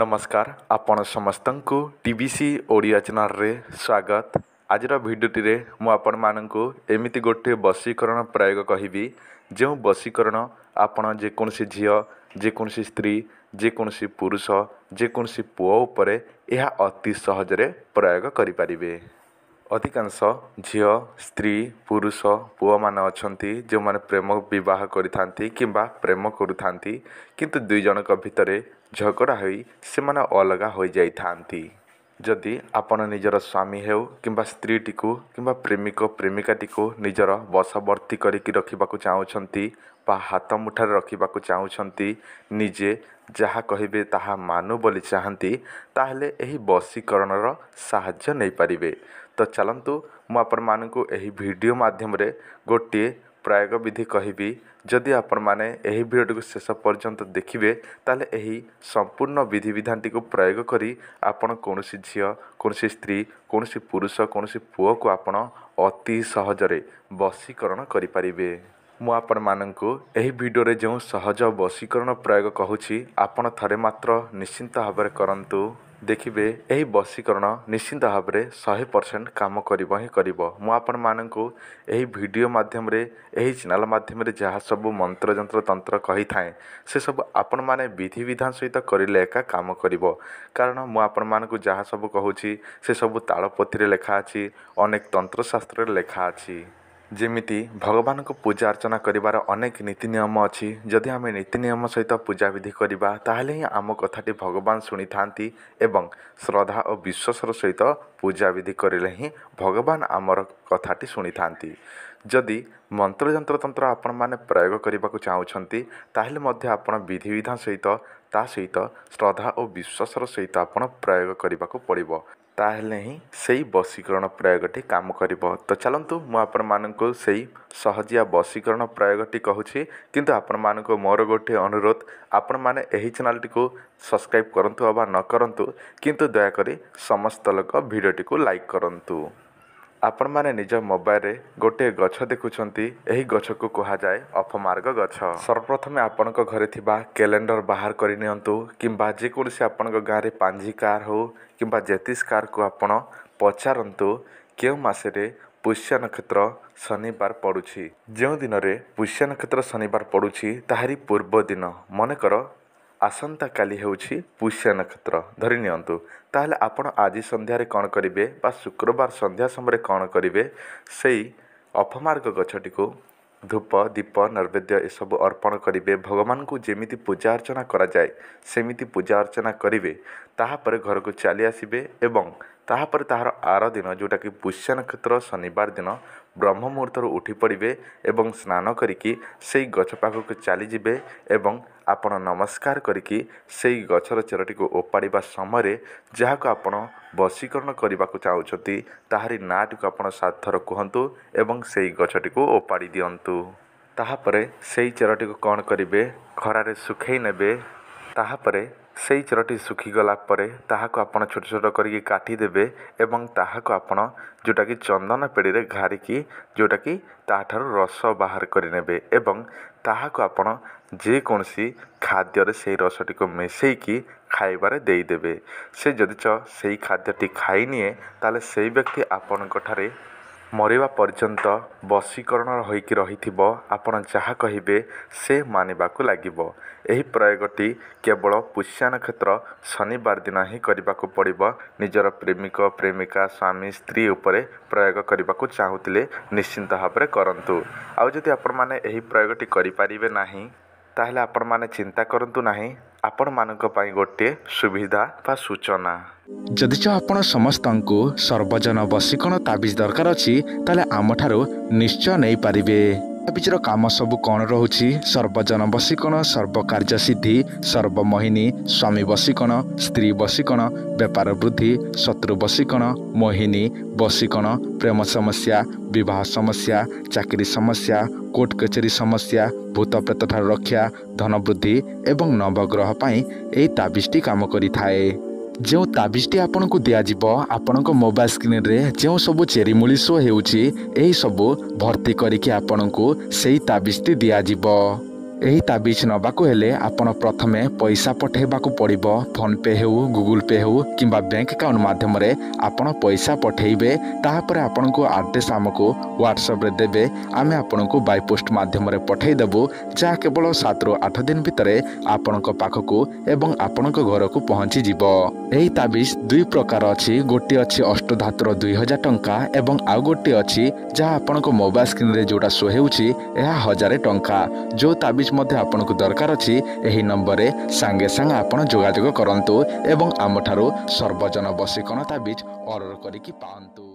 ନମସ୍କାର ଆପଣ ସମସ୍ତଙ୍କୁ ଟି ବି ସି ଓଡ଼ିଆ ଚ୍ୟାନେଲରେ ସ୍ୱାଗତ ଆଜିର ଭିଡ଼ିଓଟିରେ ମୁଁ ଆପଣମାନଙ୍କୁ ଏମିତି ଗୋଟିଏ ବଶୀକରଣ ପ୍ରୟୋଗ କହିବି ଯେଉଁ ବଶୀକରଣ ଆପଣ ଯେକୌଣସି ଝିଅ ଯେକୌଣସି ସ୍ତ୍ରୀ ଯେକୌଣସି ପୁରୁଷ ଯେକୌଣସି ପୁଅ ଉପରେ ଏହା ଅତି ସହଜରେ ପ୍ରୟୋଗ କରିପାରିବେ ଅଧିକାଂଶ ଝିଅ ସ୍ତ୍ରୀ ପୁରୁଷ ପୁଅମାନେ ଅଛନ୍ତି ଯେଉଁମାନେ ପ୍ରେମ ବିବାହ କରିଥାନ୍ତି କିମ୍ବା ପ୍ରେମ କରୁଥାନ୍ତି କିନ୍ତୁ ଦୁଇ ଜଣଙ୍କ ଭିତରେ ଝଗଡ଼ା ହୋଇ ସେମାନେ ଅଲଗା ହୋଇଯାଇଥାନ୍ତି ଯଦି ଆପଣ ନିଜର ସ୍ୱାମୀ ହେଉ କିମ୍ବା ସ୍ତ୍ରୀଟିକୁ କିମ୍ବା ପ୍ରେମିକ ପ୍ରେମିକାଟିକୁ ନିଜର ବଶବର୍ତ୍ତୀ କରିକି ରଖିବାକୁ ଚାହୁଁଛନ୍ତି ବା ହାତ ମୁଠାରେ ରଖିବାକୁ ଚାହୁଁଛନ୍ତି ନିଜେ ଯାହା କହିବେ ତାହା ମାନୁ ବୋଲି ଚାହାନ୍ତି ତାହେଲେ ଏହି ବଶୀକରଣର ସାହାଯ୍ୟ ନେଇପାରିବେ ତ ଚାଲନ୍ତୁ ମୁଁ ଆପଣମାନଙ୍କୁ ଏହି ଭିଡ଼ିଓ ମାଧ୍ୟମରେ ଗୋଟିଏ ପ୍ରୟୋଗ ବିଧି କହିବି ଯଦି ଆପଣମାନେ ଏହି ଭିଡ଼ିଓଟିକୁ ଶେଷ ପର୍ଯ୍ୟନ୍ତ ଦେଖିବେ ତାହେଲେ ଏହି ସମ୍ପୂର୍ଣ୍ଣ ବିଧିବିଧାନଟିକୁ ପ୍ରୟୋଗ କରି ଆପଣ କୌଣସି ଝିଅ କୌଣସି ସ୍ତ୍ରୀ କୌଣସି ପୁରୁଷ କୌଣସି ପୁଅକୁ ଆପଣ ଅତି ସହଜରେ ବଶୀକରଣ କରିପାରିବେ ମୁଁ ଆପଣମାନଙ୍କୁ ଏହି ଭିଡ଼ିଓରେ ଯେଉଁ ସହଜ ବଶୀକରଣ ପ୍ରୟୋଗ କହୁଛି ଆପଣ ଥରେ ମାତ୍ର ନିଶ୍ଚିନ୍ତ ଭାବରେ କରନ୍ତୁ ଦେଖିବେ ଏହି ବଶୀକରଣ ନିଶ୍ଚିନ୍ତ ଭାବରେ ଶହେ ପରସେଣ୍ଟ କାମ କରିବ ହିଁ କରିବ ମୁଁ ଆପଣମାନଙ୍କୁ ଏହି ଭିଡ଼ିଓ ମାଧ୍ୟମରେ ଏହି ଚ୍ୟାନେଲ ମାଧ୍ୟମରେ ଯାହା ସବୁ ମନ୍ତ୍ରଯନ୍ତ୍ର ତନ୍ତ୍ର କହିଥାଏ ସେସବୁ ଆପଣମାନେ ବିଧିବିଧାନ ସହିତ କରିଲେ ଏକା କାମ କରିବ କାରଣ ମୁଁ ଆପଣମାନଙ୍କୁ ଯାହା ସବୁ କହୁଛି ସେସବୁ ତାଳପୋଥିରେ ଲେଖା ଅଛି ଅନେକ ତନ୍ତ୍ରଶାସ୍ତ୍ରରେ ଲେଖା ଅଛି ଯେମିତି ଭଗବାନଙ୍କୁ ପୂଜା ଅର୍ଚ୍ଚନା କରିବାର ଅନେକ ନୀତି ନିୟମ ଅଛି ଯଦି ଆମେ ନୀତି ନିୟମ ସହିତ ପୂଜାବିଧି କରିବା ତାହେଲେ ହିଁ ଆମ କଥାଟି ଭଗବାନ ଶୁଣିଥାନ୍ତି ଏବଂ ଶ୍ରଦ୍ଧା ଓ ବିଶ୍ୱାସର ସହିତ ପୂଜାବିଧି କରିଲେ ହିଁ ଭଗବାନ ଆମର କଥାଟି ଶୁଣିଥାନ୍ତି ଯଦି ମନ୍ତ୍ରଯନ୍ତ୍ରତନ୍ତ୍ର ଆପଣମାନେ ପ୍ରୟୋଗ କରିବାକୁ ଚାହୁଁଛନ୍ତି ତାହେଲେ ମଧ୍ୟ ଆପଣ ବିଧିବିଧାନ ସହିତ ତା ସହିତ ଶ୍ରଦ୍ଧା ଓ ବିଶ୍ୱାସର ସହିତ ଆପଣ ପ୍ରୟୋଗ କରିବାକୁ ପଡ଼ିବ ତାହେଲେ ହିଁ ସେଇ ବଶୀକରଣ ପ୍ରୟୋଗଟି କାମ କରିବ ତ ଚାଲନ୍ତୁ ମୁଁ ଆପଣମାନଙ୍କୁ ସେଇ ସହଜିଆ ବଶୀକରଣ ପ୍ରୟୋଗଟି କହୁଛି କିନ୍ତୁ ଆପଣମାନଙ୍କୁ ମୋର ଗୋଟିଏ ଅନୁରୋଧ ଆପଣମାନେ ଏହି ଚ୍ୟାନେଲଟିକୁ ସବସ୍କ୍ରାଇବ୍ କରନ୍ତୁ ଅବା ନ କରନ୍ତୁ କିନ୍ତୁ ଦୟାକରି ସମସ୍ତ ଲୋକ ଭିଡ଼ିଓଟିକୁ ଲାଇକ୍ କରନ୍ତୁ ଆପଣମାନେ ନିଜ ମୋବାଇଲରେ ଗୋଟିଏ ଗଛ ଦେଖୁଛନ୍ତି ଏହି ଗଛକୁ କୁହାଯାଏ ଅପମାର୍ଗ ଗଛ ସର୍ବପ୍ରଥମେ ଆପଣଙ୍କ ଘରେ ଥିବା କ୍ୟାଲେଣ୍ଡର ବାହାର କରିନିଅନ୍ତୁ କିମ୍ବା ଯେକୌଣସି ଆପଣଙ୍କ ଗାଁରେ ପାଞ୍ଜି କାର୍ ହେଉ କିମ୍ବା ଜ୍ୟୋତିଷ କାର୍କୁ ଆପଣ ପଚାରନ୍ତୁ କେଉଁ ମାସରେ ପୁଷ୍ୟ ନକ୍ଷତ୍ର ଶନିବାର ପଡ଼ୁଛି ଯେଉଁ ଦିନରେ ପୁଷ୍ୟ ନକ୍ଷତ୍ର ଶନିବାର ପଡ଼ୁଛି ତାହାରି ପୂର୍ବ ଦିନ ମନେକର ଆସନ୍ତାକାଲି ହେଉଛି ପୁଷ୍ୟା ନକ୍ଷତ୍ର ଧରି ନିଅନ୍ତୁ ତାହେଲେ ଆପଣ ଆଜି ସନ୍ଧ୍ୟାରେ କ'ଣ କରିବେ ବା ଶୁକ୍ରବାର ସନ୍ଧ୍ୟା ସମୟରେ କ'ଣ କରିବେ ସେଇ ଅପମାର୍ଗ ଗଛଟିକୁ ଧୂପ ଦୀପ ନୈବେଦ୍ୟ ଏସବୁ ଅର୍ପଣ କରିବେ ଭଗବାନଙ୍କୁ ଯେମିତି ପୂଜା ଅର୍ଚ୍ଚନା କରାଯାଏ ସେମିତି ପୂଜା ଅର୍ଚ୍ଚନା କରିବେ ତାହାପରେ ଘରକୁ ଚାଲି ଆସିବେ ଏବଂ ତାହାପରେ ତାହାର ଆର ଦିନ ଯେଉଁଟାକି ପୁଷ୍ୟା ନକ୍ଷତ୍ର ଶନିବାର ଦିନ ବ୍ରହ୍ମ ମୁହୂର୍ତ୍ତରୁ ଉଠି ପଡ଼ିବେ ଏବଂ ସ୍ନାନ କରିକି ସେଇ ଗଛ ପାଖକୁ ଚାଲିଯିବେ ଏବଂ ଆପଣ ନମସ୍କାର କରିକି ସେଇ ଗଛର ଚେରଟିକୁ ଓପାଡ଼ିବା ସମୟରେ ଯାହାକୁ ଆପଣ ବଶୀକରଣ କରିବାକୁ ଚାହୁଁଛନ୍ତି ତାହାରି ନାଁଟିକୁ ଆପଣ ସାତ ଥର କୁହନ୍ତୁ ଏବଂ ସେଇ ଗଛଟିକୁ ଓପାଡ଼ି ଦିଅନ୍ତୁ ତାହାପରେ ସେଇ ଚେରଟିକୁ କ'ଣ କରିବେ ଖରାରେ ଶୁଖେଇ ନେବେ ତାହାପରେ ସେଇ ଚେରଟି ଶୁଖିଗଲା ପରେ ତାହାକୁ ଆପଣ ଛୋଟ ଛୋଟ କରିକି କାଟି ଦେବେ ଏବଂ ତାହାକୁ ଆପଣ ଯେଉଁଟାକି ଚନ୍ଦନ ପେଡ଼ିରେ ଘାରିକି ଯେଉଁଟାକି ତାହାଠାରୁ ରସ ବାହାର କରିନେବେ ଏବଂ ତାହାକୁ ଆପଣ ଯେକୌଣସି ଖାଦ୍ୟରେ ସେଇ ରସଟିକୁ ମିଶାଇକି ଖାଇବାରେ ଦେଇଦେବେ ସେ ଯଦି ଚ ସେଇ ଖାଦ୍ୟଟି ଖାଇନିଏ ତାହେଲେ ସେଇ ବ୍ୟକ୍ତି ଆପଣଙ୍କଠାରେ ମରିବା ପର୍ଯ୍ୟନ୍ତ ବଶୀକରଣ ହୋଇକି ରହିଥିବ ଆପଣ ଯାହା କହିବେ ସେ ମାନିବାକୁ ଲାଗିବ ଏହି ପ୍ରୟୋଗଟି କେବଳ ପୁଷ୍ୟା ନକ୍ଷତ୍ର ଶନିବାର ଦିନ ହିଁ କରିବାକୁ ପଡ଼ିବ ନିଜର ପ୍ରେମିକ ପ୍ରେମିକା ସ୍ୱାମୀ ସ୍ତ୍ରୀ ଉପରେ ପ୍ରୟୋଗ କରିବାକୁ ଚାହୁଁଥିଲେ ନିଶ୍ଚିନ୍ତ ଭାବରେ କରନ୍ତୁ ଆଉ ଯଦି ଆପଣମାନେ ଏହି ପ୍ରୟୋଗଟି କରିପାରିବେ ନାହିଁ ତାହେଲେ ଆପଣମାନେ ଚିନ୍ତା କରନ୍ତୁ ନାହିଁ ଆପଣମାନଙ୍କ ପାଇଁ ଗୋଟିଏ ସୁବିଧା ବା ସୂଚନା ଯଦି ଚ ଆପଣ ସମସ୍ତଙ୍କୁ ସର୍ବଜନ ବସିକଣ ତାବିଜ ଦରକାର ଅଛି ତାହେଲେ ଆମଠାରୁ ନିଶ୍ଚୟ ନେଇପାରିବେ ପିଚିର କାମ ସବୁ କ'ଣ ରହୁଛି ସର୍ବଜନ ବସିକଣ ସର୍ବକାର୍ଯ୍ୟ ସିଦ୍ଧି ସର୍ବମୋହିନୀ ସ୍ୱାମୀ ବସିକଣ ସ୍ତ୍ରୀ ବସିକଣ ବେପାର ବୃଦ୍ଧି ଶତ୍ରୁ ବସିକଣ ମୋହିନୀ ବସିକଣ ପ୍ରେମ ସମସ୍ୟା ବିବାହ ସମସ୍ୟା ଚାକିରି ସମସ୍ୟା କୋର୍ଟ କଚେରୀ ସମସ୍ୟା ଭୂତପ୍ରେତଠାରୁ ରକ୍ଷା ଧନ ବୃଦ୍ଧି ଏବଂ ନବଗ୍ରହ ପାଇଁ ଏହି ତାବିଜଟି କାମ କରିଥାଏ ଯେଉଁ ତାବିଜ୍ଟି ଆପଣଙ୍କୁ ଦିଆଯିବ ଆପଣଙ୍କ ମୋବାଇଲ୍ ସ୍କ୍ରିନ୍ରେ ଯେଉଁ ସବୁ ଚେରିମୂଳି ସୋ ହେଉଛି ଏହିସବୁ ଭର୍ତ୍ତି କରିକି ଆପଣଙ୍କୁ ସେହି ତାବିଜ୍ଟି ଦିଆଯିବ ଏହି ତାବିଜ ନେବାକୁ ହେଲେ ଆପଣ ପ୍ରଥମେ ପଇସା ପଠାଇବାକୁ ପଡ଼ିବ ଫୋନ୍ପେ ହେଉ ଗୁଗୁଲ୍ ପେ ହେଉ କିମ୍ବା ବ୍ୟାଙ୍କ ଆକାଉଣ୍ଟ ମାଧ୍ୟମରେ ଆପଣ ପଇସା ପଠାଇବେ ତାହାପରେ ଆପଣଙ୍କୁ ଆଡ୍ରେସ୍ ଆମକୁ ହ୍ୱାଟ୍ସଆପ୍ରେ ଦେବେ ଆମେ ଆପଣଙ୍କୁ ବାଇପୋଷ୍ଟ ମାଧ୍ୟମରେ ପଠାଇଦେବୁ ଯାହା କେବଳ ସାତରୁ ଆଠ ଦିନ ଭିତରେ ଆପଣଙ୍କ ପାଖକୁ ଏବଂ ଆପଣଙ୍କ ଘରକୁ ପହଞ୍ଚିଯିବ ଏହି ତାବିଜ ଦୁଇ ପ୍ରକାର ଅଛି ଗୋଟିଏ ଅଛି ଅଷ୍ଟଧାତୁର ଦୁଇ ହଜାର ଟଙ୍କା ଏବଂ ଆଉ ଗୋଟିଏ ଅଛି ଯାହା ଆପଣଙ୍କ ମୋବାଇଲ ସ୍କ୍ରିନ୍ରେ ଯେଉଁଟା ଶୋ ହେଉଛି ଏହା ହଜାରେ ଟଙ୍କା ଯେଉଁ ତାବିଜ ସର୍ଭିସ୍ ମଧ୍ୟ ଆପଣଙ୍କୁ ଦରକାର ଅଛି ଏହି ନମ୍ବରରେ ସାଙ୍ଗେ ସାଙ୍ଗେ ଆପଣ ଯୋଗାଯୋଗ କରନ୍ତୁ ଏବଂ ଆମଠାରୁ ସର୍ବଜନ ବସିକଣତା ବିଚ୍ ଅର୍ଡ଼ର କରିକି ପାଆନ୍ତୁ